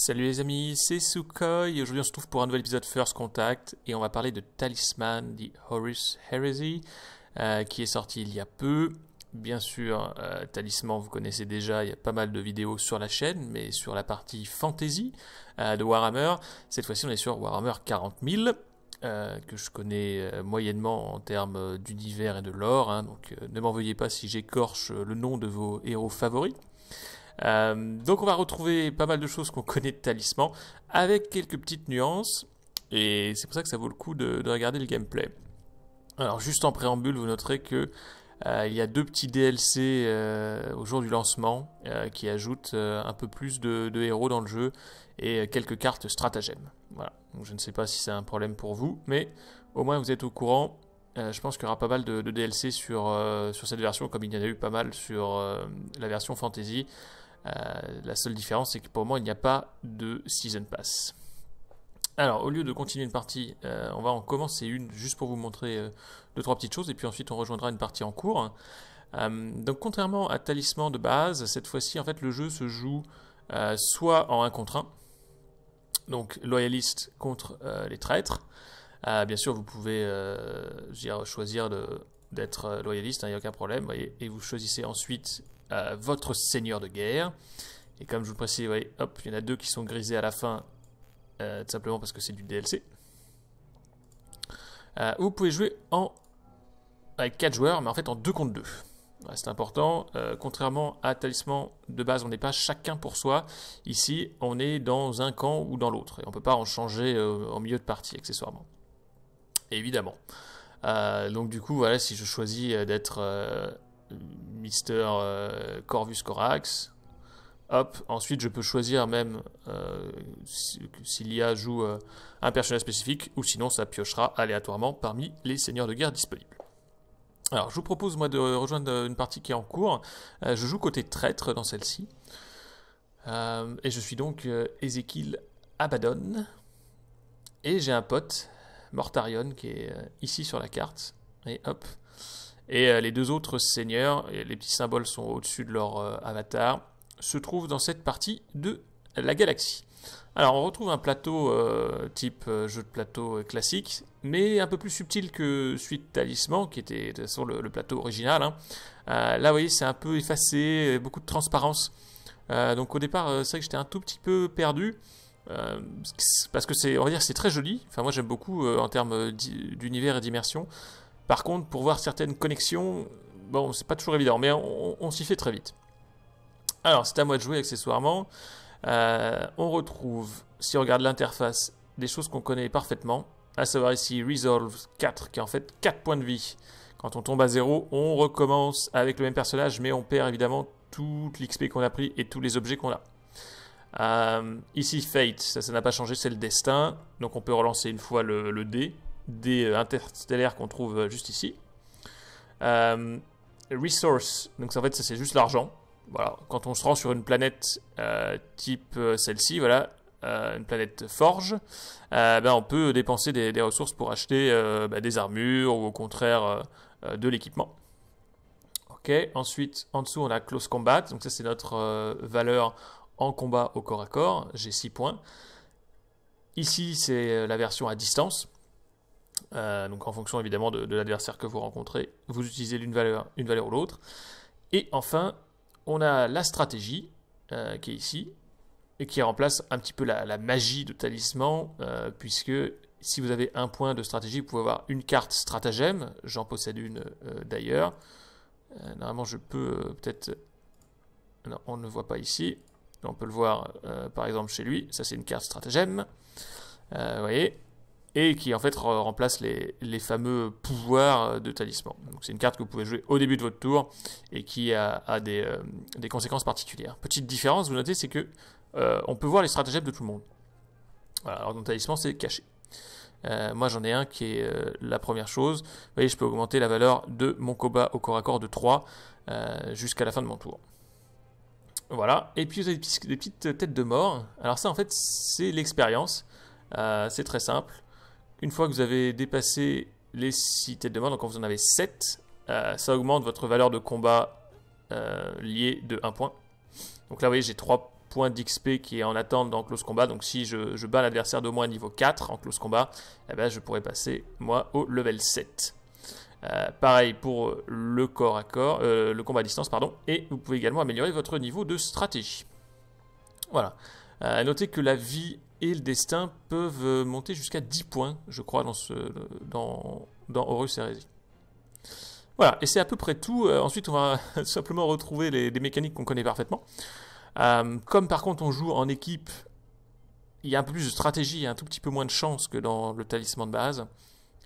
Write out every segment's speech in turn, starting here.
Salut les amis, c'est Sukhoi aujourd'hui on se trouve pour un nouvel épisode First Contact et on va parler de Talisman, dit Horus Heresy, euh, qui est sorti il y a peu. Bien sûr, euh, Talisman, vous connaissez déjà, il y a pas mal de vidéos sur la chaîne, mais sur la partie fantasy euh, de Warhammer. Cette fois-ci, on est sur Warhammer 40 000, que je connais moyennement en termes d'univers et de lore, hein. donc ne m'en veuillez pas si j'écorche le nom de vos héros favoris. Euh, donc on va retrouver pas mal de choses qu'on connaît de Talisman, avec quelques petites nuances, et c'est pour ça que ça vaut le coup de, regarder le gameplay. Alors juste en préambule, vous noterez que euh, il y a deux petits DLC euh, au jour du lancement qui ajoutent un peu plus de, héros dans le jeu et quelques cartes stratagèmes. Voilà. Donc je ne sais pas si c'est un problème pour vous, mais au moins vous êtes au courant. je pense qu'il y aura pas mal de, DLC sur, sur cette version, comme il y en a eu pas mal sur la version Fantasy. Euh, la seule différence, c'est que pour moi, il n'y a pas de Season Pass. Alors, au lieu de continuer une partie, euh, on va en commencer une juste pour vous montrer euh, deux, trois petites choses, et puis ensuite on rejoindra une partie en cours. donc, contrairement à Talisman de base, cette fois-ci, en fait, le jeu se joue soit en 1 contre 1, donc loyaliste contre les traîtres. bien sûr, vous pouvez choisir d'être loyaliste, hein, il n'y a aucun problème, et vous choisissez ensuite votre seigneur de guerre. Et comme je vous le précise, voyez, hop, il y en a deux qui sont grisés à la fin, euh, tout simplement parce que c'est du DLC. Euh, vous pouvez jouer en avec 4 joueurs, mais en fait en deux contre 2. c'est important. Euh, contrairement à Talisman de base, on n'est pas chacun pour soi. Ici, on est dans un camp ou dans l'autre. Et on ne peut pas en changer en milieu de partie, accessoirement. Évidemment. donc du coup, voilà, si je choisis d'être Mister euh, Corvus Corax. Hop, ensuite je peux choisir même euh, s'il si a joue euh, un personnage spécifique ou sinon ça piochera aléatoirement parmi les seigneurs de guerre disponibles. Alors je vous propose moi de rejoindre une partie qui est en cours. je joue côté traître dans celle-ci. et je suis donc Ezekiel Abaddon. Et j'ai un pote, Mortarion, qui est ici sur la carte. Et hop, et euh, les deux autres seigneurs, les petits symboles sont au-dessus de leur euh, avatar, se trouvent dans cette partie de la galaxie. Alors on retrouve un plateau euh, type jeu de plateau classique, mais un peu plus subtil que Suite Talisman, qui était de toute façon le, plateau original. Hein. là vous voyez c'est un peu effacé, beaucoup de transparence. donc au départ c'est vrai que j'étais un tout petit peu perdu. parce que c'est, on va dire, c'est très joli. Enfin, moi, j'aime beaucoup en termes d'univers et d'immersion. Par contre, pour voir certaines connexions, bon, c'est pas toujours évident, mais on, s'y fait très vite. Alors, c'est à moi de jouer accessoirement. Euh, on retrouve, si on regarde l'interface, des choses qu'on connaît parfaitement, à savoir ici Resolve 4, qui est en fait 4 points de vie. Quand on tombe à 0, on recommence avec le même personnage, mais on perd évidemment toute l'XP qu'on a pris et tous les objets qu'on a. Euh, ici, Fate, ça, ça n'a pas changé, c'est le destin. Donc on peut relancer une fois le, le dé, des euh, interstellaires qu'on trouve euh, juste ici. Euh, resource, donc en fait ça c'est juste l'argent. Voilà, quand on se rend sur une planète euh, type celle-ci, voilà, une planète forge, ben on peut dépenser des, ressources pour acheter ben, des armures ou au contraire de l'équipement. Ok, ensuite en dessous on a close combat, donc ça c'est notre valeur en combat au corps à corps, j'ai 6 points. Ici c'est la version à distance, euh, donc en fonction évidemment de, l'adversaire que vous rencontrez, vous utilisez l'une valeur, une valeur ou l'autre. Et enfin, on a la stratégie euh, qui est ici et qui remplace un petit peu la, magie de talisman, euh, puisque si vous avez un point de stratégie, vous pouvez avoir une carte stratagème. J'en possède une d'ailleurs. normalement, je peux peut-être. Non, on ne le voit pas ici. On peut le voir par exemple chez lui. Ça, c'est une carte stratagème. vous voyez, et qui en fait remplace les, fameux pouvoirs euh, de talisman. Donc c'est une carte que vous pouvez jouer au début de votre tour et qui a, euh, des, conséquences particulières. Petite différence, vous notez, c'est que euh, on peut voir les stratagèmes de tout le monde. alors dans le talisman, c'est caché. moi j'en ai un qui est la première chose. Vous voyez, je peux augmenter la valeur de mon combat au corps à corps de 3 jusqu'à la fin de mon tour. Voilà, et puis vous avez des petites têtes de mort. Alors ça en fait c'est l'expérience, c'est très simple. Une fois que vous avez dépassé les 6 têtes de mort, donc quand vous en avez 7, euh, ça augmente votre valeur de combat euh, liée de 1 point. Donc là, vous voyez, j'ai 3 points d'XP qui est en attente dans Close Combat. Donc si je, bats l'adversaire d'au moins niveau 4 en Close Combat, eh ben, je pourrais passer, moi, au level 7. Euh, pareil pour le corps à corps, le combat à distance, pardon, et vous pouvez également améliorer votre niveau de stratégie. Voilà. notez que la vie et le destin peuvent euh, monter jusqu'à 10 points, je crois, dans, ce, dans, Horus Heresy. Voilà, et c'est à peu près tout. Euh, ensuite, on va simplement retrouver les, mécaniques qu'on connaît parfaitement. Euh, comme par contre on joue en équipe, il y a un peu plus de stratégie a un tout petit peu moins de chance que dans le talisman de base.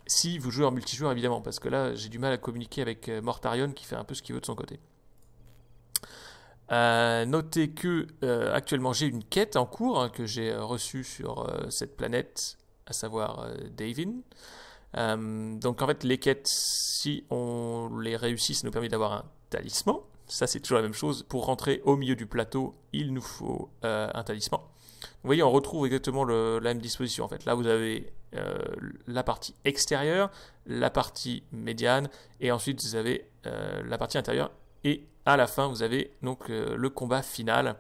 Si vous jouez en multijoueur, évidemment, parce que là, j'ai du mal à communiquer avec Mortarion qui fait un peu ce qu'il veut de son côté notez que euh, actuellement j'ai une quête en cours hein, que j'ai euh, reçue sur euh, cette planète, à savoir Davin. donc en fait les quêtes, si on les réussit, ça nous permet d'avoir un talisman. Ça c'est toujours la même chose. Pour rentrer au milieu du plateau, il nous faut un talisman. Vous voyez, on retrouve exactement la même disposition en fait. Là vous avez la partie extérieure, la partie médiane, et ensuite vous avez la partie intérieure et à la fin vous avez donc euh, le combat final.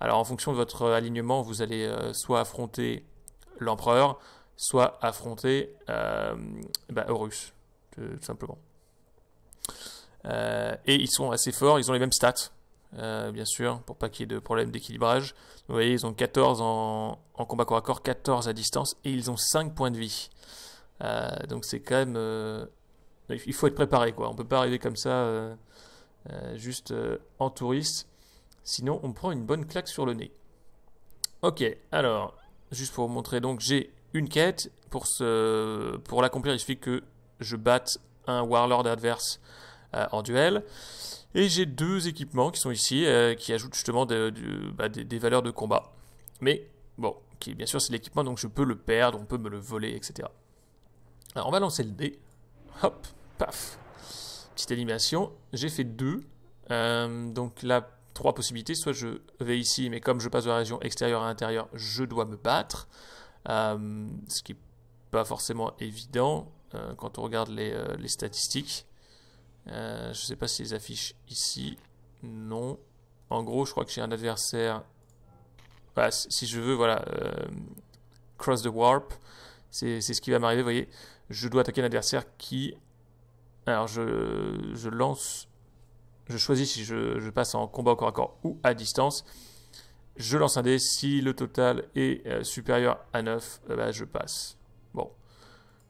Alors en fonction de votre euh, alignement, vous allez euh, soit affronter l'empereur, soit affronter bah, Horus, tout simplement. et ils sont assez forts, ils ont les mêmes stats, bien sûr, pour pas qu'il y ait de problème d'équilibrage. Vous voyez, ils ont 14 en, combat corps à corps, 14 à distance, et ils ont 5 points de vie. donc c'est quand même... il faut être préparé, quoi. On peut pas arriver comme ça euh, juste euh, en touriste. Sinon, on prend une bonne claque sur le nez. Ok, alors, juste pour vous montrer, donc j'ai une quête. Pour, ce... pour l'accomplir, il suffit que je batte un Warlord adverse euh, en duel. Et j'ai deux équipements qui sont ici, qui ajoutent justement bah, des, valeurs de combat. Mais bon, qui bien sûr c'est l'équipement, donc je peux le perdre, on peut me le voler, etc. Alors on va lancer le dé. Hop, paf petite animation. J'ai fait deux. Euh, donc là, trois possibilités. Soit je vais ici, mais comme je passe de la région extérieure à intérieure, je dois me battre. Euh, ce qui n'est pas forcément évident euh, quand on regarde les, statistiques. je ne sais pas si les affiches ici. Non. En gros, je crois que j'ai un adversaire. si je veux, voilà. cross the warp. C'est ce qui va m'arriver, vous voyez. Je dois attaquer un adversaire qui alors je, lance, je choisis si je, passe en combat au corps à corps ou à distance. Je lance un dé, si le total est euh, supérieur à 9, euh, bah, je passe. Bon.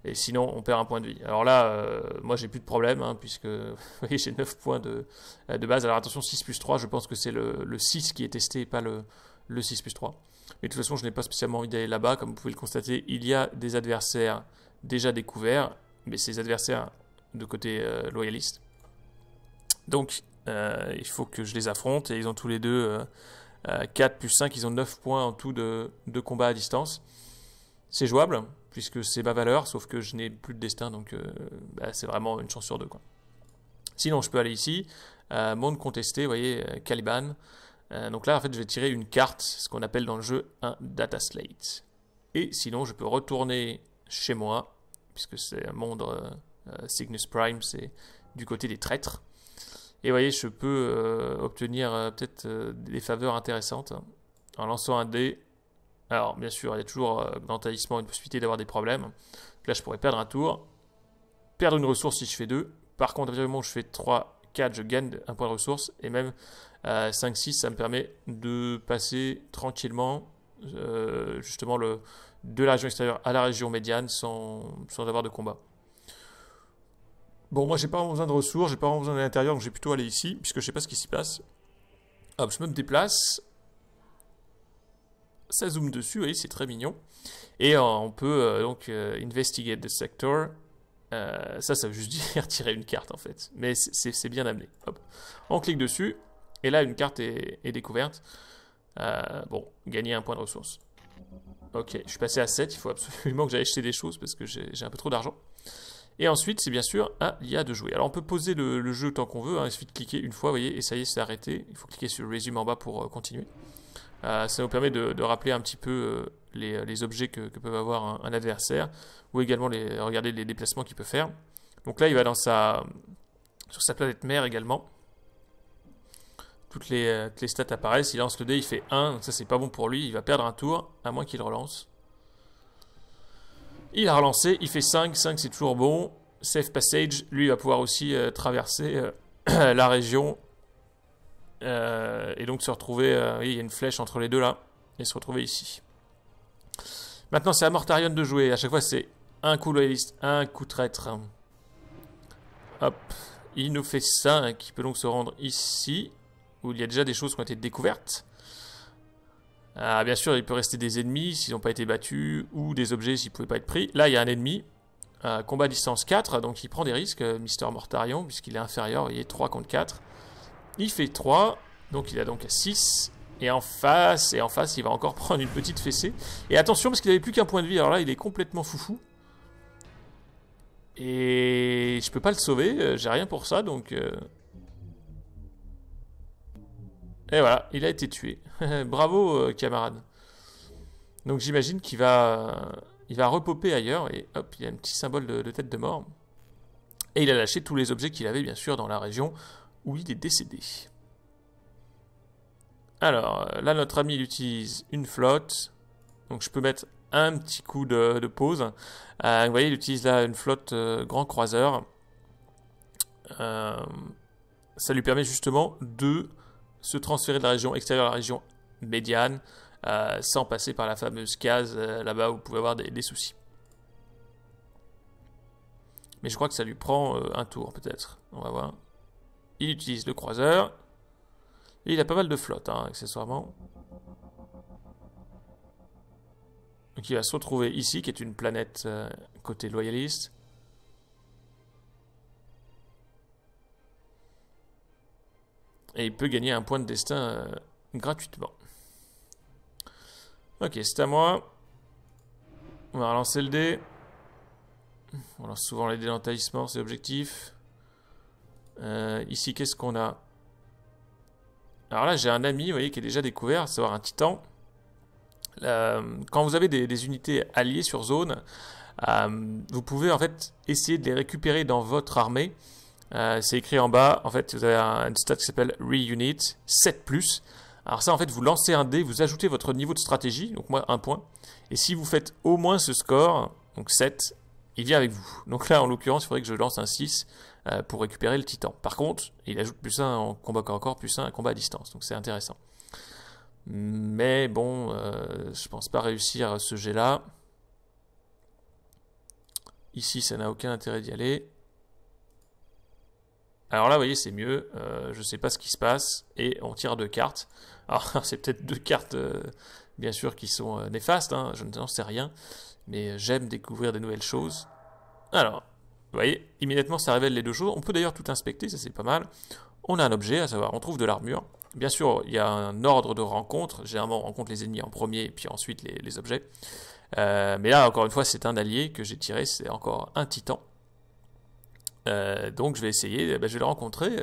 Et sinon, on perd un point de vie. Alors là, euh, moi j'ai plus de problème, hein, puisque j'ai 9 points de, de, base. Alors attention, 6 plus 3, je pense que c'est le, 6 qui est testé et pas le, le 6 plus 3. Mais de toute façon, je n'ai pas spécialement envie d'aller là-bas. Comme vous pouvez le constater, il y a des adversaires déjà découverts, mais ces adversaires de côté euh, loyaliste. Donc, euh, il faut que je les affronte, et ils ont tous les deux 4 euh, plus 5, ils ont 9 points en tout de, de combat à distance. C'est jouable, puisque c'est ma valeur, sauf que je n'ai plus de destin, donc bah, c'est vraiment une chance sur deux. Sinon, je peux aller ici, monde contesté, vous voyez, Caliban. donc là, en fait, je vais tirer une carte, ce qu'on appelle dans le jeu un data slate. Et sinon, je peux retourner chez moi, puisque c'est un monde euh, Cygnus Prime, c'est du côté des traîtres. Et vous voyez, je peux euh, obtenir euh, peut-être des faveurs intéressantes en lançant un dé. Alors, bien sûr, il y a toujours dans taillissement une possibilité d'avoir des problèmes. là, je pourrais perdre un tour, perdre une ressource si je fais 2. Par contre, à je fais 3, 4, je gagne un point de ressource. Et même 5, 6, ça me permet de passer tranquillement justement le, de la région extérieure à la région médiane sans avoir de combat. Bon, moi, j'ai pas vraiment besoin de ressources, j'ai pas vraiment besoin de l'intérieur, donc j'ai plutôt aller ici, puisque je sais pas ce qui s'y passe. Hop, je me déplace. Ça zoome dessus, vous voyez, c'est très mignon. Et euh, on peut euh, donc euh, investigate the sector. ça, ça veut juste dire tirer une carte en fait. Mais c'est bien amené. Hop. On clique dessus. Et là, une carte est, découverte. bon, gagner un point de ressources. Ok, je suis passé à 7. Il faut absolument que j'aille acheter des choses parce que j'ai un peu trop d'argent. Et ensuite, c'est bien sûr à l'IA de jouer. Alors on peut poser le, jeu tant qu'on veut, hein. il suffit de cliquer une fois, vous voyez, et ça y est, c'est arrêté. Il faut cliquer sur résumé en bas pour euh, continuer. Euh, ça nous permet de, rappeler un petit peu euh, les, objets que, peut avoir un, adversaire, ou également les, regarder les déplacements qu'il peut faire. Donc là, il va dans sa, sur sa planète mère également. Toutes les, stats apparaissent, il lance le dé, il fait 1, ça c'est pas bon pour lui, il va perdre un tour, à moins qu'il relance. Il a relancé, il fait 5, 5 c'est toujours bon. Safe passage, lui va pouvoir aussi euh, traverser euh, la région. Euh, et donc se retrouver, il y a une flèche entre les deux là, et se retrouver ici. Maintenant c'est à Mortarion de jouer, à chaque fois c'est un coup loyaliste, un coup traître. Hop, il nous fait 5, il peut donc se rendre ici, où il y a déjà des choses qui ont été découvertes. Ah, bien sûr, il peut rester des ennemis s'ils n'ont pas été battus, ou des objets s'ils ne pouvaient pas être pris. Là, il y a un ennemi. Euh, combat distance 4, donc il prend des risques, euh, Mister Mortarion, puisqu'il est inférieur, il est 3 contre 4. Il fait 3, donc il a donc 6. Et en face, et en face, il va encore prendre une petite fessée. Et attention, parce qu'il n'avait plus qu'un point de vie, alors là, il est complètement foufou. Et je peux pas le sauver, euh, j'ai rien pour ça, donc... Et voilà, il a été tué. Bravo, euh, camarade. Donc j'imagine qu'il va, il va repoper ailleurs et hop, il a un petit symbole de, tête de mort. Et il a lâché tous les objets qu'il avait bien sûr dans la région où il est décédé. Alors euh, là, notre ami il utilise une flotte. Donc je peux mettre un petit coup de, pause. Euh, vous voyez, il utilise là une flotte grand croiseur. ça lui permet justement de se transférer de la région extérieure à la région médiane, euh, sans passer par la fameuse case euh, là-bas où vous pouvez avoir des, soucis. Mais je crois que ça lui prend euh, un tour peut-être. On va voir. Il utilise le croiseur. il a pas mal de flotte, hein, accessoirement. Donc il va se retrouver ici, qui est une planète côté loyaliste. Et il peut gagner un point de destin euh, gratuitement. Ok, c'est à moi. On va relancer le dé. On lance souvent les dés c'est objectif. Euh, ici, qu'est-ce qu'on a Alors là, j'ai un ami, vous voyez, qui est déjà découvert, à savoir un titan. quand vous avez des, unités alliées sur zone, euh, vous pouvez en fait essayer de les récupérer dans votre armée euh, c'est écrit en bas, en fait, vous avez un, stat qui s'appelle Reunit 7 ⁇ Alors ça, en fait, vous lancez un dé, vous ajoutez votre niveau de stratégie, donc moi, un point. Et si vous faites au moins ce score, donc 7, il vient avec vous. Donc là, en l'occurrence, il faudrait que je lance un 6 euh, pour récupérer le titan. Par contre, il ajoute plus 1 en combat corps corps, plus 1 en combat à distance, donc c'est intéressant. Mais bon, euh, je ne pense pas réussir ce jet-là. Ici, ça n'a aucun intérêt d'y aller. Alors là, vous voyez, c'est mieux. Euh, je ne sais pas ce qui se passe. Et on tire deux cartes. Alors, c'est peut-être deux cartes, euh, bien sûr, qui sont euh, néfastes. Hein. je ne sais rien. Mais j'aime découvrir des nouvelles choses. Alors, vous voyez, immédiatement, ça révèle les deux choses. On peut d'ailleurs tout inspecter, ça c'est pas mal. On a un objet, à savoir, on trouve de l'armure. Bien sûr, il y a un ordre de rencontre. Généralement, on rencontre les ennemis en premier, et puis ensuite les objets. mais là, encore une fois, c'est un allié que j'ai tiré. C'est encore un titan. Euh, donc je vais essayer, eh ben, je vais le rencontrer,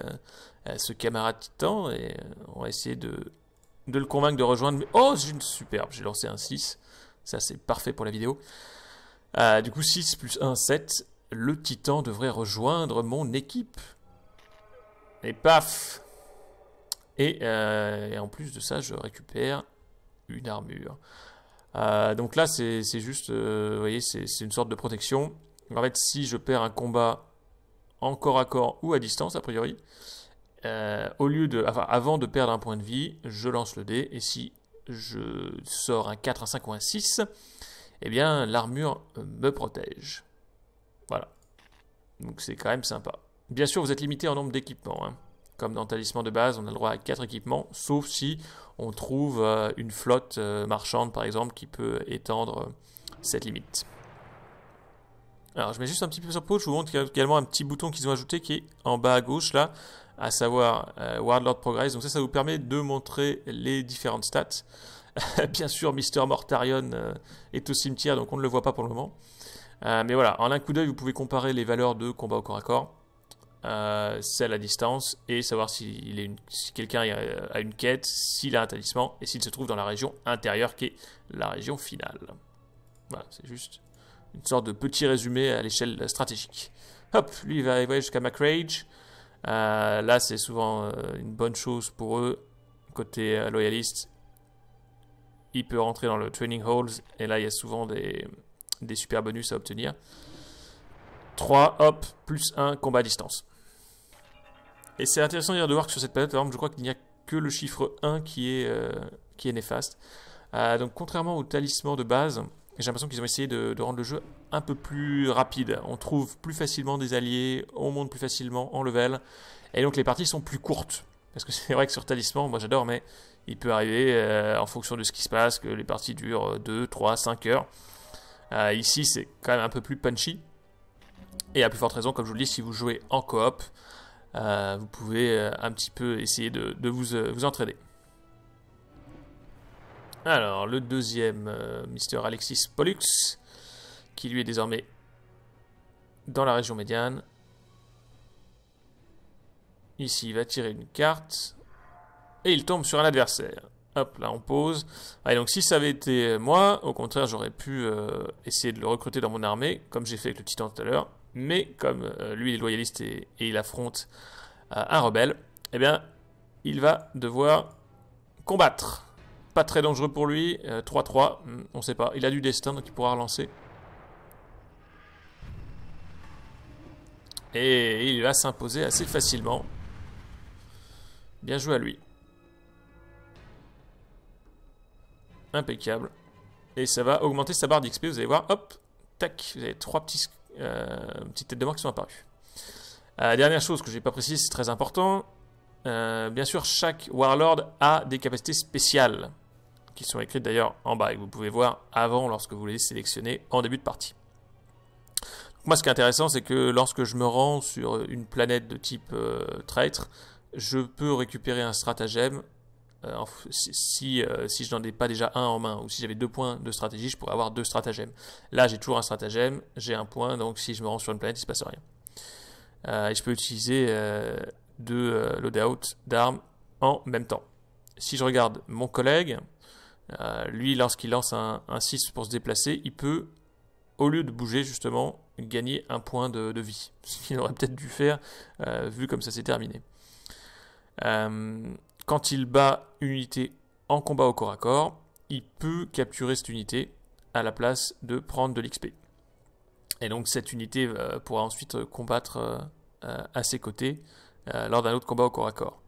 euh, ce camarade titan, et euh, on va essayer de, de le convaincre de rejoindre. Oh, c'est une superbe, j'ai lancé un 6, ça c'est parfait pour la vidéo. du coup 6 plus 1, 7, le titan devrait rejoindre mon équipe. Et paf et, et en plus de ça, je récupère une armure. donc là, c'est juste, vous voyez, c'est une sorte de protection. En fait, si je perds un combat en corps à corps ou à distance, a priori. Euh, au lieu de, avant de perdre un point de vie, je lance le dé, et si je sors un 4, un 5 ou un 6, eh bien, l'armure me protège. Voilà. Donc c'est quand même sympa. Bien sûr, vous êtes limité en nombre d'équipements. Hein. Comme dans Talisman de base, on a le droit à 4 équipements, sauf si on trouve euh, une flotte euh, marchande, par exemple, qui peut étendre cette limite. Alors je mets juste un petit peu sur pause, je vous montre également un petit bouton qu'ils ont ajouté qui est en bas à gauche là, à savoir euh, World Progress. Donc ça, ça vous permet de montrer les différentes stats. Bien sûr, Mister Mortarion euh, est au cimetière, donc on ne le voit pas pour le moment. Euh, mais voilà, en un coup d'œil, vous pouvez comparer les valeurs de combat au corps à corps, celle à distance, et savoir si, si quelqu'un a une quête, s'il a un talisman, et s'il se trouve dans la région intérieure qui est la région finale. Voilà, c'est juste une sorte de petit résumé à l'échelle stratégique. Hop, lui il va arriver jusqu'à MacRage. Euh, là, c'est souvent euh, une bonne chose pour eux. Côté euh, loyaliste, il peut rentrer dans le training halls et là, il y a souvent des, des super bonus à obtenir. 3, hop, plus 1, combat à distance. Et c'est intéressant de voir que sur cette planète, je crois qu'il n'y a que le chiffre 1 qui est, euh, qui est néfaste. donc, contrairement au talisman de base, j'ai l'impression qu'ils ont essayé de, rendre le jeu un peu plus rapide. On trouve plus facilement des alliés, on monte plus facilement en level, et donc les parties sont plus courtes. Parce que c'est vrai que sur Talisman, moi j'adore, mais il peut arriver, euh, en fonction de ce qui se passe, que les parties durent 2, 3, 5 heures. Euh, ici, c'est quand même un peu plus punchy. Et à plus forte raison, comme je vous le dis, si vous jouez en coop, euh, vous pouvez un petit peu essayer de, vous, vous entraider. Alors, le deuxième, euh, Mister Mr. Alexis Pollux, qui lui est désormais dans la région médiane. Ici, il va tirer une carte. Et il tombe sur un adversaire. Hop, là, on pose. Allez, donc si ça avait été moi, au contraire, j'aurais pu euh, essayer de le recruter dans mon armée, comme j'ai fait avec le titan tout à l'heure. Mais comme euh, lui, il est loyaliste et, il affronte un rebelle, eh bien, il va devoir combattre très dangereux pour lui. 3-3. Euh, hmm, on sait pas. Il a du destin, donc il pourra relancer. Et il va s'imposer assez facilement. Bien joué à lui. Impeccable. Et ça va augmenter sa barre d'XP. Vous allez voir, hop, tac, vous avez trois petits, euh, petites têtes de mort qui sont apparues. La euh, dernière chose que je n'ai pas précisé, c'est très important. bien sûr, chaque Warlord a des capacités spéciales qui sont écrites d'ailleurs en bas et vous pouvez voir avant lorsque vous les sélectionnez en début de partie. moi, ce qui est intéressant, c'est que lorsque je me rends sur une planète de type euh, traître, je peux récupérer un stratagème euh, si, euh, si je n'en ai pas déjà un en main, ou si j'avais deux points de stratégie, je pourrais avoir deux stratagèmes. Là, j'ai toujours un stratagème, j'ai un point, donc si je me rends sur une planète, il ne se passe rien. et je peux utiliser deux loadouts d'armes en même temps. Si je regarde mon collègue, euh, lui, lorsqu'il lance un, 6 pour se déplacer, il peut, au lieu de bouger justement, gagner un point de, vie. Ce qu'il aurait peut-être dû faire, euh, vu comme ça s'est terminé. Euh, quand il bat une unité en combat au corps à corps, il peut capturer cette unité à la place de prendre de l'XP. Et donc cette unité pourra ensuite combattre à ses côtés lors d'un autre combat au corps à corps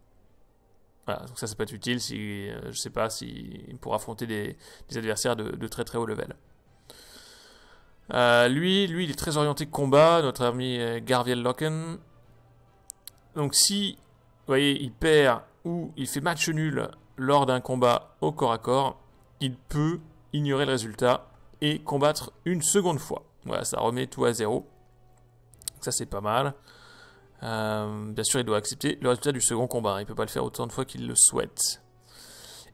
donc ça, ça peut être utile si, euh, je sais pas, si, pour affronter des, adversaires de, très très haut level. Euh, lui, lui, il est très orienté combat, notre ami euh, Garviel Locken. Donc si, vous voyez, il perd ou il fait match nul lors d'un combat au corps à corps, il peut ignorer le résultat et combattre une seconde fois. Voilà, ça remet tout à zéro. Ça, c'est pas mal. Euh, bien sûr, il doit accepter le résultat du second combat. Il ne peut pas le faire autant de fois qu'il le souhaite.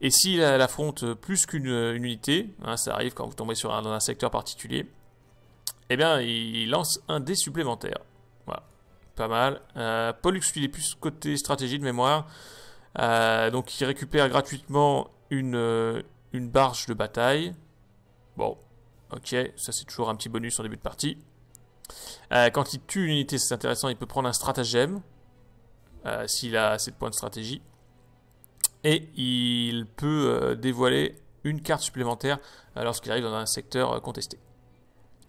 Et s'il affronte plus qu'une unité, hein, ça arrive quand vous tombez sur un, dans un secteur particulier, eh bien, il lance un dé supplémentaire. Voilà, pas mal. Euh, Pollux, il est plus côté stratégie de mémoire. Euh, donc, il récupère gratuitement une, euh, une barge de bataille. Bon, ok, ça c'est toujours un petit bonus en début de partie. Euh, quand il tue une unité, c'est intéressant, il peut prendre un stratagème, euh, s'il a assez de points de stratégie. Et il peut euh, dévoiler une carte supplémentaire lorsqu'il arrive dans un secteur contesté.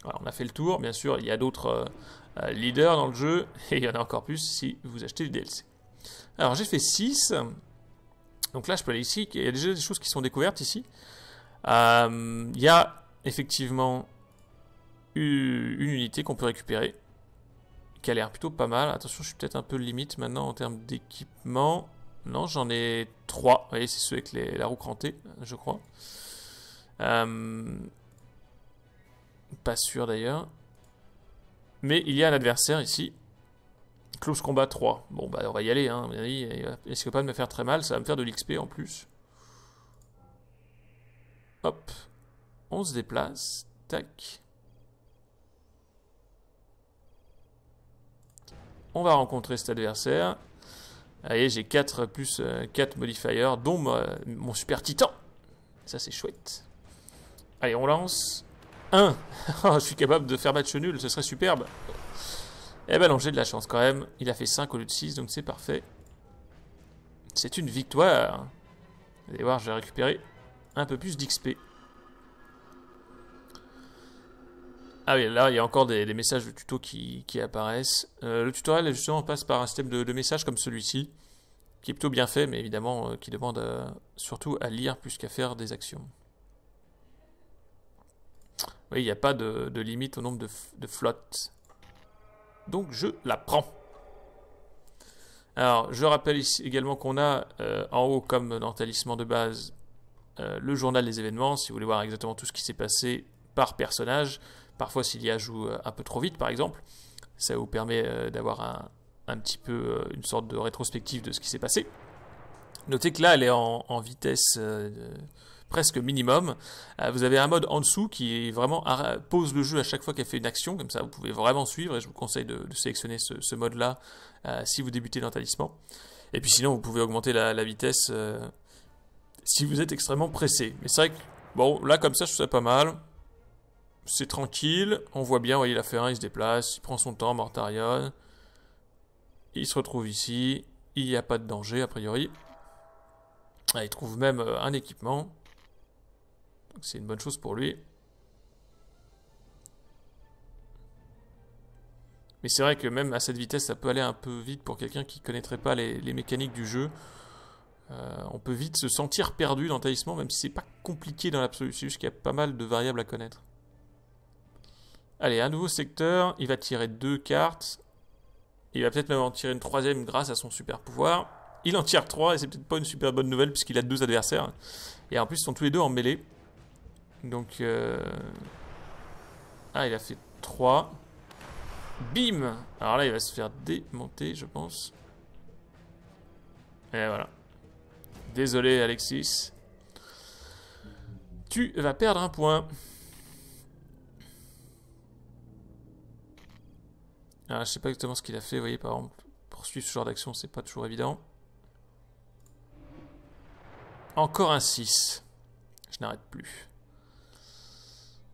Alors, on a fait le tour, bien sûr, il y a d'autres leaders dans le jeu, et il y en a encore plus si vous achetez le DLC. Alors j'ai fait 6, donc là je peux aller ici, il y a déjà des choses qui sont découvertes ici. Il y a effectivement une unité qu'on peut récupérer, qui a l'air plutôt pas mal. Attention, je suis peut-être un peu limite maintenant en termes d'équipement. Non, j'en ai 3, Vous voyez, c'est ceux avec les, la roue crantée, je crois. Euh, pas sûr d'ailleurs. Mais il y a un adversaire ici. Close combat 3. Bon, bah on va y aller. Hein. ce risque pas de me faire très mal. Ça va me faire de l'XP en plus. Hop. On se déplace. Tac. on va rencontrer cet adversaire. Allez, j'ai 4 plus 4 euh, modifiers, dont mon super titan. Ça, c'est chouette. Allez, on lance. 1. je suis capable de faire match nul, ce serait superbe. Eh ben non, j'ai de la chance quand même. Il a fait 5 au lieu de 6, donc c'est parfait. C'est une victoire. Vous allez voir, j'ai récupéré un peu plus d'XP. Ah oui, là, il y a encore des, messages de tuto qui, qui apparaissent. Euh, le tutoriel, justement, passe par un système de, messages comme celui-ci, qui est plutôt bien fait, mais évidemment, euh, qui demande euh, surtout à lire plus qu'à faire des actions. Oui, il n'y a pas de, limite au nombre de, flottes. Donc, je la prends. Alors, je rappelle ici également qu'on a en haut, comme dans Talisman de base, le journal des événements, si vous voulez voir exactement tout ce qui s'est passé par personnage. Parfois, s'il a joue euh, un peu trop vite, par exemple, ça vous permet euh, d'avoir un, petit peu euh, une sorte de rétrospective de ce qui s'est passé. Notez que là, elle est en, vitesse presque minimum. vous avez un mode en dessous qui vraiment pose le jeu à chaque fois qu'elle fait une action, comme ça vous pouvez vraiment suivre, et je vous conseille de, sélectionner ce, mode-là si vous débutez dans talisman. Et puis sinon, vous pouvez augmenter la, vitesse si vous êtes extrêmement pressé. Mais c'est vrai que, bon, là comme ça, je trouve pas mal c'est tranquille. On voit bien, voyez, il a fait un, il se déplace, il prend son temps, Mortarion. Il se retrouve ici. Il n'y a pas de danger, a priori. Ah, il trouve même euh, un équipement. C'est une bonne chose pour lui. Mais c'est vrai que même à cette vitesse, ça peut aller un peu vite pour quelqu'un qui ne connaîtrait pas les, mécaniques du jeu. Euh, on peut vite se sentir perdu dans le même si c'est pas compliqué dans l'absolu. C'est juste qu'il y a pas mal de variables à connaître. Allez, un nouveau secteur, il va tirer deux cartes. Il va peut-être même en tirer une troisième grâce à son super pouvoir. Il en tire trois et c'est peut-être pas une super bonne nouvelle puisqu'il a deux adversaires. Et en plus, ils sont tous les deux en mêlée. Donc. Euh, ah, il a fait trois. Bim Alors là, il va se faire démonter, je pense. Et voilà. Désolé, Alexis. Tu vas perdre un point. Je ne sais pas exactement ce qu'il a fait, vous voyez, par exemple, poursuivre ce genre d'action, c'est pas toujours évident. Encore un 6. Je n'arrête plus.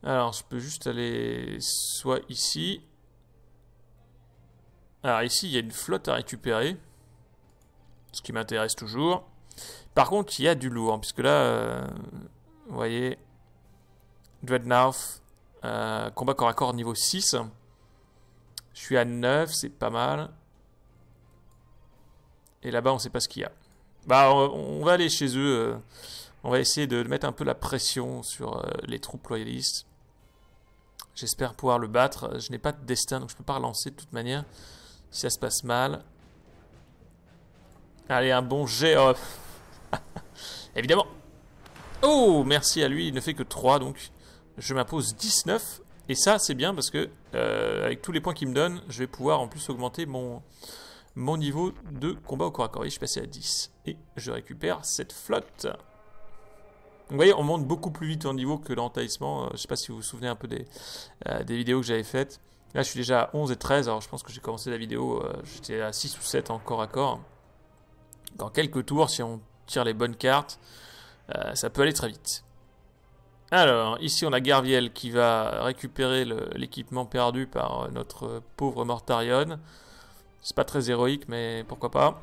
Alors, je peux juste aller soit ici. Alors ici, il y a une flotte à récupérer. Ce qui m'intéresse toujours. Par contre, il y a du lourd, hein, puisque là, euh, vous voyez, Dreadnought, euh, combat corps à corps niveau 6. Je suis à 9, c'est pas mal. Et là-bas, on sait pas ce qu'il y a. Bah, on, va aller chez eux. Euh, on va essayer de mettre un peu la pression sur euh, les troupes loyalistes. J'espère pouvoir le battre. Je n'ai pas de destin, donc je peux pas relancer de toute manière. Si ça se passe mal. Allez, un bon G. Évidemment. Oh, merci à lui. Il ne fait que 3, donc je m'impose 19. Et ça, c'est bien parce que euh, avec tous les points qu'il me donne, je vais pouvoir en plus augmenter mon, mon niveau de combat au corps à corps. Et je suis passé à 10. Et je récupère cette flotte. Vous voyez, on monte beaucoup plus vite en niveau que l'entaillissement. Euh, je sais pas si vous vous souvenez un peu des, euh, des vidéos que j'avais faites. Là, je suis déjà à 11 et 13. Alors, je pense que j'ai commencé la vidéo, j'étais à 6 ou 7 en corps à corps. Dans quelques tours, si on tire les bonnes cartes, ça peut aller très vite. Alors, ici on a Garviel qui va récupérer l'équipement perdu par euh, notre pauvre Mortarion. C'est pas très héroïque, mais pourquoi pas.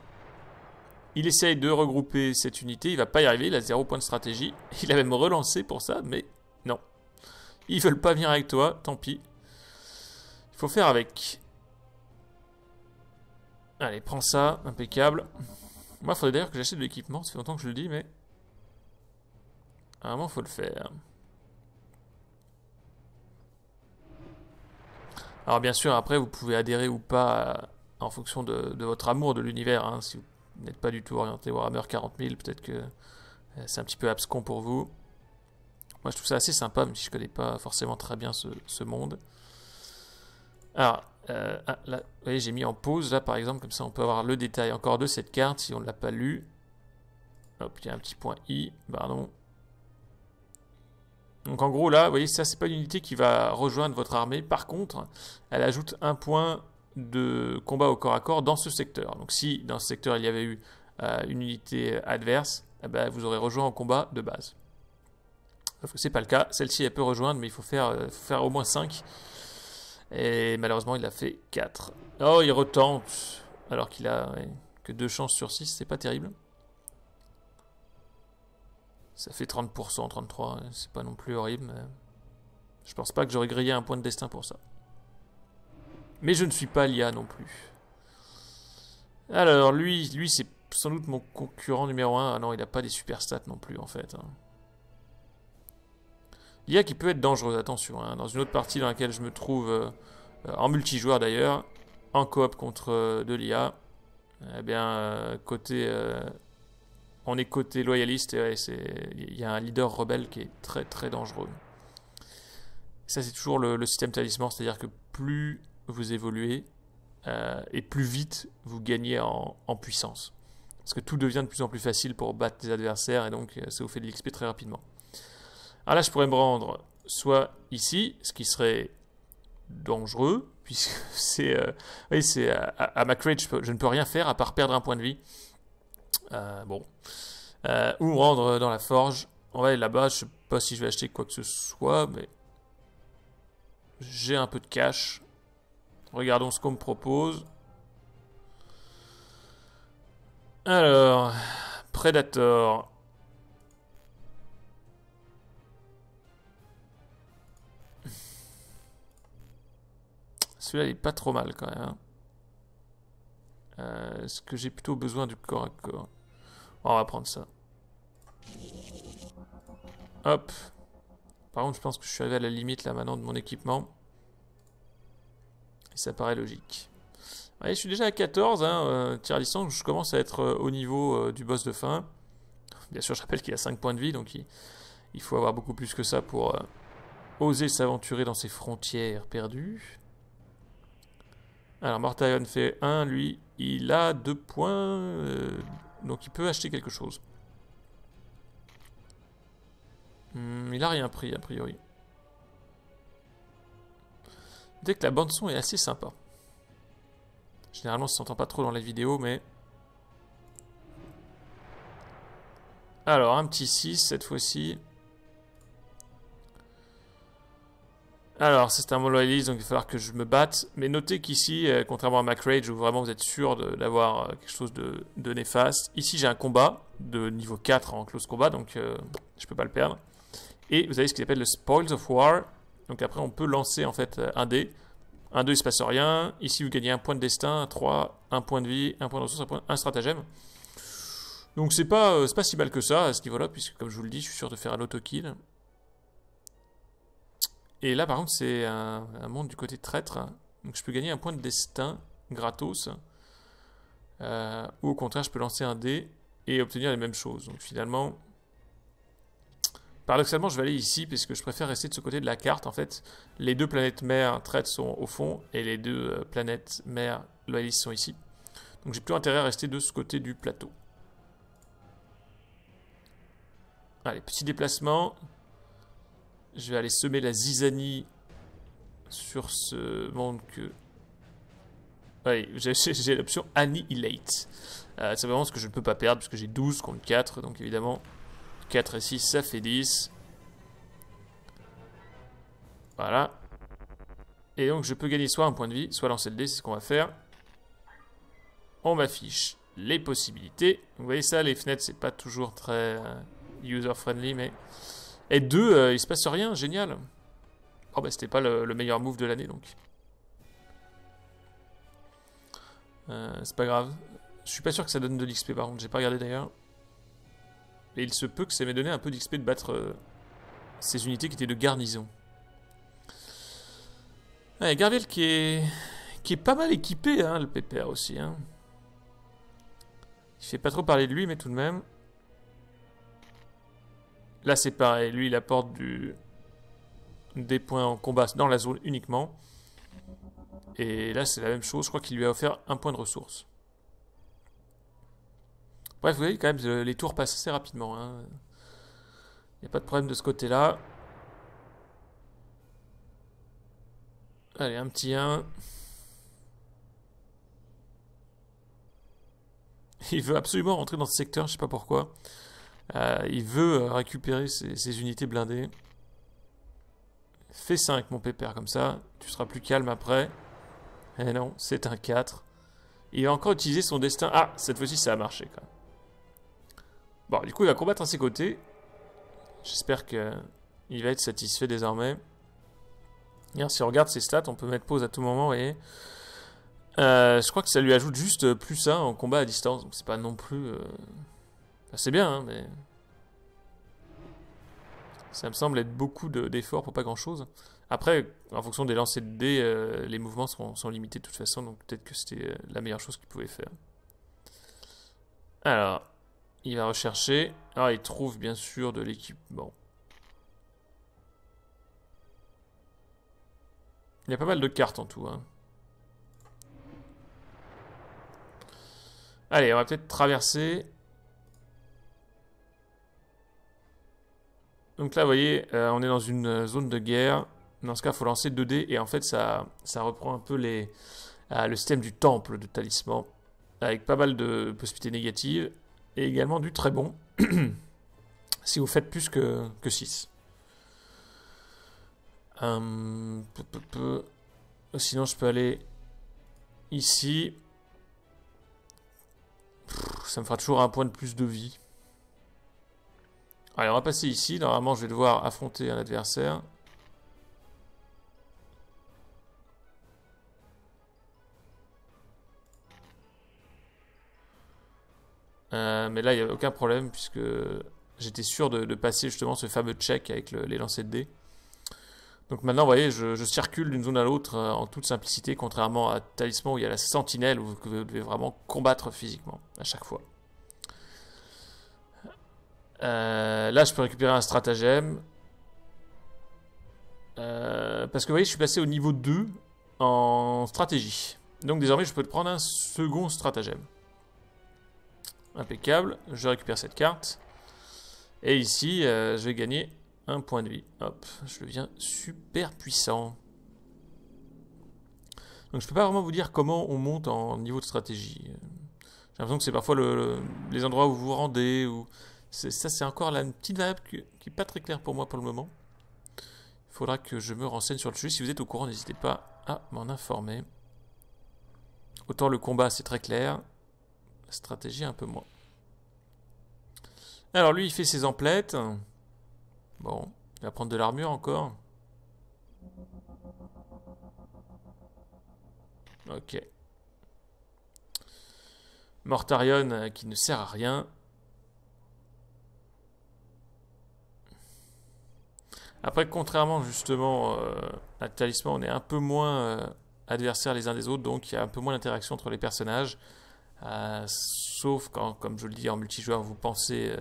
Il essaye de regrouper cette unité, il va pas y arriver, il a zéro point de stratégie. Il a même relancé pour ça, mais non. Ils veulent pas venir avec toi, tant pis. Il faut faire avec. Allez, prends ça, impeccable. Moi, il faudrait d'ailleurs que j'achète de l'équipement, ça fait longtemps que je le dis, mais... À un moment, faut le faire. Alors bien sûr, après, vous pouvez adhérer ou pas euh, en fonction de, votre amour de l'univers. Hein. Si vous n'êtes pas du tout orienté Warhammer 40 000, peut-être que euh, c'est un petit peu abscon pour vous. Moi, je trouve ça assez sympa, même si je connais pas forcément très bien ce, monde. Alors, euh, ah, là, vous voyez, j'ai mis en pause, là, par exemple, comme ça, on peut avoir le détail encore de cette carte, si on ne l'a pas lu. Hop, il y a un petit point I, pardon. Donc en gros là, vous voyez, ça c'est pas une unité qui va rejoindre votre armée. Par contre, elle ajoute un point de combat au corps à corps dans ce secteur. Donc si dans ce secteur il y avait eu euh, une unité adverse, eh ben, vous aurez rejoint en combat de base. c'est pas le cas. Celle-ci elle peut rejoindre, mais il faut faire, euh, au moins 5. Et malheureusement il a fait 4. Oh, il retente alors qu'il a que 2 chances sur 6, c'est pas terrible. Ça fait 30%, 33%, c'est pas non plus horrible. Je pense pas que j'aurais grillé un point de destin pour ça. Mais je ne suis pas l'IA non plus. Alors, lui, lui c'est sans doute mon concurrent numéro 1. Ah non, il a pas des super stats non plus, en fait. Hein. L'IA qui peut être dangereuse, attention. Hein. Dans une autre partie dans laquelle je me trouve, euh, en multijoueur d'ailleurs, en coop contre euh, de l'IA, eh bien, euh, côté on est côté loyaliste et il y a un leader rebelle qui est très très dangereux. Ça, c'est toujours le, système talisman, c'est-à-dire que plus vous évoluez euh, et plus vite vous gagnez en, puissance. Parce que tout devient de plus en plus facile pour battre des adversaires et donc euh, ça vous fait de l'XP très rapidement. Alors là, je pourrais me rendre soit ici, ce qui serait dangereux, puisque c'est euh, à, à, je ne peux rien faire à part perdre un point de vie. Euh, bon. Euh, ou rendre dans la forge. On va aller là-bas. Je sais pas si je vais acheter quoi que ce soit, mais... J'ai un peu de cash. Regardons ce qu'on me propose. Alors... Predator. Celui-là, n'est pas trop mal quand même. Hein. Euh, est-ce que j'ai plutôt besoin du corps à corps on va prendre ça. Hop. Par contre, je pense que je suis arrivé à la limite là maintenant de mon équipement. Et ça paraît logique. voyez, je suis déjà à 14, hein, euh, distance, je commence à être euh, au niveau euh, du boss de fin. Bien sûr, je rappelle qu'il a 5 points de vie, donc il, faut avoir beaucoup plus que ça pour euh, oser s'aventurer dans ces frontières perdues. Alors, Mortarion fait 1, lui, il a 2 points... Donc il peut acheter quelque chose. Hmm, il a rien pris, a priori. Dès que la bande-son est assez sympa. Généralement, on ne s'entend pas trop dans les vidéos, mais... Alors, un petit 6 cette fois-ci. Alors, c'est un loyaliste, donc il va falloir que je me batte. Mais notez qu'ici, euh, contrairement à MacRage, où vraiment vous êtes sûr d'avoir euh, quelque chose de, néfaste, ici j'ai un combat de niveau 4 en close combat, donc euh, je peux pas le perdre. Et vous avez ce qu'il appelle le Spoils of War. Donc après, on peut lancer en fait un dé. Un 2, il se passe rien. Ici, vous gagnez un point de destin, 3, un point de vie, un point de ressources, un, point, stratagème. Donc c'est pas, pas si mal que ça à ce niveau-là, puisque comme je vous le dis, je suis sûr de faire un auto-kill. Et là, par contre, c'est un, monde du côté traître. Donc je peux gagner un point de destin gratos. Euh, ou au contraire, je peux lancer un dé et obtenir les mêmes choses. Donc finalement, paradoxalement, je vais aller ici parce que je préfère rester de ce côté de la carte. En fait, les deux planètes mères traître sont au fond et les deux euh, planètes mères loyalistes sont ici. Donc j'ai plus intérêt à rester de ce côté du plateau. Allez, petit déplacement. Je vais aller semer la zizanie sur ce monde que... Oui, j'ai l'option Annihilate. Euh, c'est vraiment ce que je ne peux pas perdre, puisque j'ai 12 contre 4, donc évidemment, 4 et 6, ça fait 10. Voilà. Et donc, je peux gagner soit un point de vie, soit lancer le dé, c'est ce qu'on va faire. On m'affiche les possibilités. Vous voyez ça, les fenêtres, c'est pas toujours très euh, user-friendly, mais... Et deux, euh, il se passe rien, génial. Oh bah c'était pas le, meilleur move de l'année donc. Euh, c'est pas grave. Je suis pas sûr que ça donne de l'XP par contre, j'ai pas regardé d'ailleurs. Et il se peut que ça m'ait donné un peu d'XP de battre euh, ces unités qui étaient de garnison. Ouais, Garvel qui est, qui est pas mal équipé, hein, le PPR aussi. Hein. Il fait pas trop parler de lui, mais tout de même. Là, c'est pareil. Lui, il apporte du... des points en combat dans la zone uniquement. Et là, c'est la même chose. Je crois qu'il lui a offert un point de ressource. Bref, vous voyez, quand même, les tours passent assez rapidement. Il hein. n'y a pas de problème de ce côté-là. Allez, un petit 1. Il veut absolument rentrer dans ce secteur, je sais pas pourquoi. Euh, il veut récupérer ses, unités blindées. Fais 5 mon pépère comme ça, tu seras plus calme après. Eh non, c'est un 4. Il va encore utiliser son destin. Ah, cette fois-ci ça a marché Bon, du coup il va combattre à ses côtés. J'espère qu'il va être satisfait désormais. si on regarde ses stats, on peut mettre pause à tout moment, voyez. Euh, je crois que ça lui ajoute juste plus 1 en combat à distance, donc c'est pas non plus... Euh, c'est bien, hein, mais... Ça me semble être beaucoup d'efforts pour pas grand-chose. Après, en fonction des lancers de dés, euh, les mouvements sont limités de toute façon, donc peut-être que c'était euh, la meilleure chose qu'il pouvait faire. Alors, il va rechercher. Alors, ah, il trouve bien sûr de l'équipement. Il y a pas mal de cartes en tout. Hein. Allez, on va peut-être traverser. Donc là, vous voyez, euh, on est dans une euh, zone de guerre. Dans ce cas, il faut lancer 2 dés. Et en fait, ça, ça reprend un peu les, euh, le système du temple de talisman. Avec pas mal de possibilités négatives. Et également du très bon. si vous faites plus que, 6. Hum, Sinon, je peux aller ici. ça me fera toujours un point de plus de vie. Alors on va passer ici. Normalement, je vais devoir affronter un adversaire. Euh, mais là, il n'y a aucun problème puisque j'étais sûr de, passer justement ce fameux check avec les lancers de dés. Donc maintenant, vous voyez, je, circule d'une zone à l'autre euh, en toute simplicité, contrairement à Talisman où il y a la sentinelle où vous devez vraiment combattre physiquement à chaque fois. Euh, là, je peux récupérer un stratagème. Euh, parce que vous voyez, je suis passé au niveau 2 en stratégie. Donc désormais, je peux prendre un second stratagème. Impeccable. Je récupère cette carte. Et ici, euh, je vais gagner un point de vie. Hop, je deviens super puissant. Donc je peux pas vraiment vous dire comment on monte en niveau de stratégie. J'ai l'impression que c'est parfois les endroits où vous vous rendez, ou ça, c'est encore la petite variable qui n'est pas très claire pour moi pour le moment. Il faudra que je me renseigne sur le sujet. Si vous êtes au courant, n'hésitez pas à m'en informer. Autant le combat, c'est très clair. La stratégie, un peu moins. Alors, lui, il fait ses emplettes. Bon, il va prendre de l'armure encore. Ok. Mortarion, euh, qui ne sert à rien. Après, contrairement justement euh, à Talisman, on est un peu moins euh, adversaires les uns des autres, donc il y a un peu moins d'interaction entre les personnages. Euh, sauf quand, comme je le dis en multijoueur, vous pensez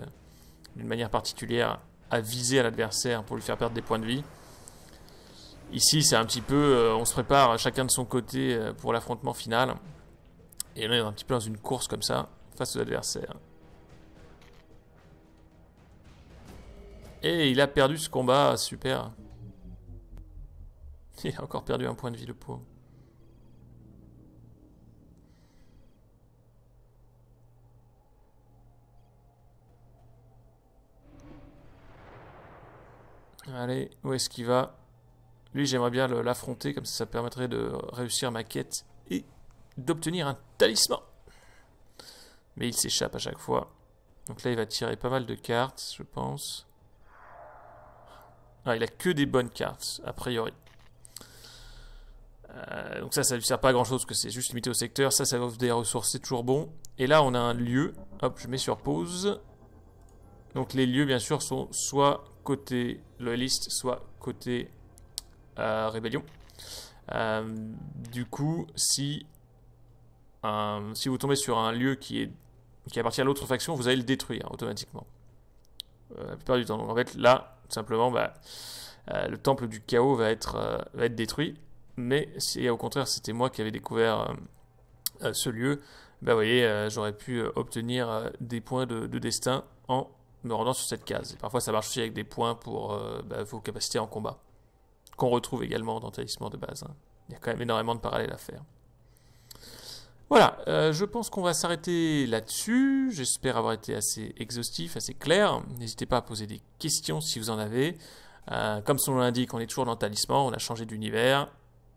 d'une manière particulière à viser à l'adversaire pour lui faire perdre des points de vie. Ici, c'est un petit peu, on se prépare chacun de son côté pour l'affrontement final. Et on est un petit peu dans une course comme ça face aux adversaires. Et il a perdu ce combat, super. Il a encore perdu un point de vie, le pauvre. Allez, où est-ce qu'il va Lui, j'aimerais bien l'affronter, comme ça, ça permettrait de réussir ma quête et d'obtenir un talisman. Mais il s'échappe à chaque fois. Donc là, il va tirer pas mal de cartes, je pense il a que des bonnes cartes, a priori. Euh, donc ça, ça lui sert pas à grand chose, parce que c'est juste limité au secteur. Ça, ça offre des ressources, c'est toujours bon. Et là, on a un lieu. Hop, je mets sur pause. Donc les lieux, bien sûr, sont soit côté loyaliste, soit côté euh, rébellion. Euh, du coup, si, si vous tombez sur un lieu qui, est, qui appartient à l'autre faction, vous allez le détruire automatiquement. la plupart du temps. Donc en fait, là, simplement, bah, euh, le temple du chaos va être, euh, détruit. Mais si au contraire c'était moi qui avais découvert euh, ce lieu, bah, vous voyez, j'aurais pu obtenir des points de, destin en me rendant sur cette case. parfois ça marche aussi avec des points pour bah, vos capacités en combat, qu'on retrouve également dans taillissement de base. Hein. Il y a quand même énormément de parallèles à faire. Voilà, euh, je pense qu'on va s'arrêter là-dessus. J'espère avoir été assez exhaustif, assez clair. N'hésitez pas à poser des questions si vous en avez. Euh, comme son nom l'indique, on est toujours dans le talisman, on a changé d'univers.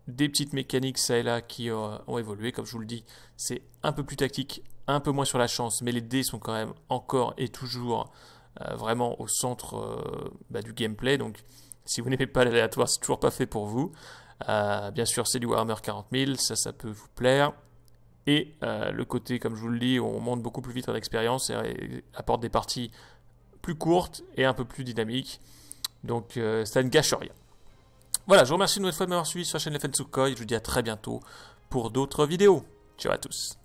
Des petites mécaniques ça et là qui euh, ont évolué, comme je vous le dis, c'est un peu plus tactique, un peu moins sur la chance, mais les dés sont quand même encore et toujours vraiment au centre bah, du gameplay. Donc si vous n'aimez pas l'aléatoire, c'est toujours pas fait pour vous. bien sûr, c'est du Warhammer 40 000, ça, ça peut vous plaire et euh, le côté, comme je vous le dis, on monte beaucoup plus vite en expérience et, apporte des parties plus courtes et un peu plus dynamiques. Donc euh, ça ne gâche rien. Voilà, je vous remercie une nouvelle fois de m'avoir suivi sur la chaîne FN Sukhoi. Je vous dis à très bientôt pour d'autres vidéos. Ciao à tous.